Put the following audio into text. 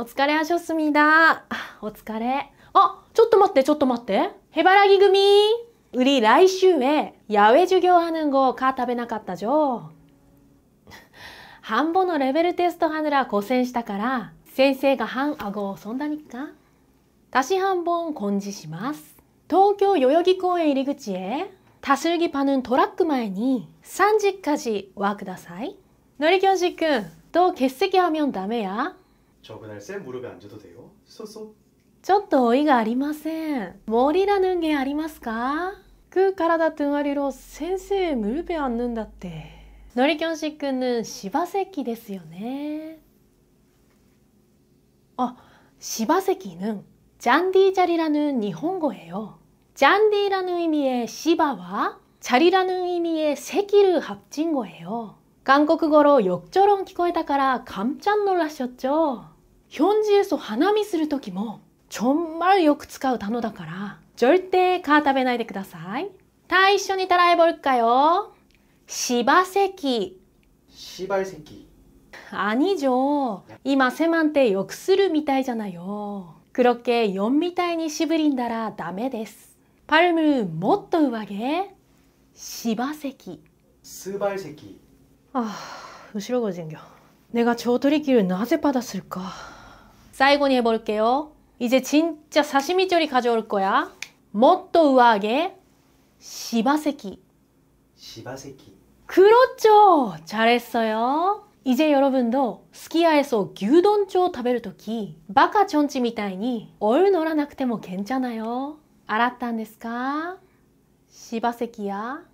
お疲れあしょすみだ。お疲れ。あ、ちょっと待って、ちょっと待って。ヘバらぎ組売り来週へ。에야授業は하는ご、か食べなかったじょ。半ボのレベルテストはぬら、고생したから先生が半顎をそんだにかし半한번根治します東京代々木公園入り口へ다ぎ기파는トラック前に3時かじ、わくださいのりきょんん、君う欠席하면ダメや。 저분할 쌤 무릎에 앉아도 돼요? 소소? ちょっと어이가아리마센 머리라는게ありますか그 가라다 등아리로 센세의 무릎에 앉는다って 노리견 씨께는 시바세키ですよね 어, 시바세키는 잔디자리라는 일본어예요. 잔디라는 의미의 시바와 자리라는 의미의 세기를 합친 거예요. 韓国語ろちょろん聞こえたから깜짝놀라셨죠현지에서花見する時も정말よく使う単語だから절대가食べないでください。다一緒に따라해볼까요시바세키시발세키아니죠이마쌤한테역수를미타이잖아요그렇게연미타이니시브린다라다메데스발음을못더우하게시바세키스발세키 아, 으시러가 생겨. 내가 저 드리기를 나제 받았을까? 사이곤이 해볼게요. 이제 진짜 사시미절이 가져올 거야. 뭐또 우아하게 시바세키. 시바세키. 그렇죠. 잘했어요. 이제 여러분도 스키야에서 규돈초食べるとき 바카 촌치みたいに 얼乗らなくても괜찮아요. 알았다니까? 시바세키야.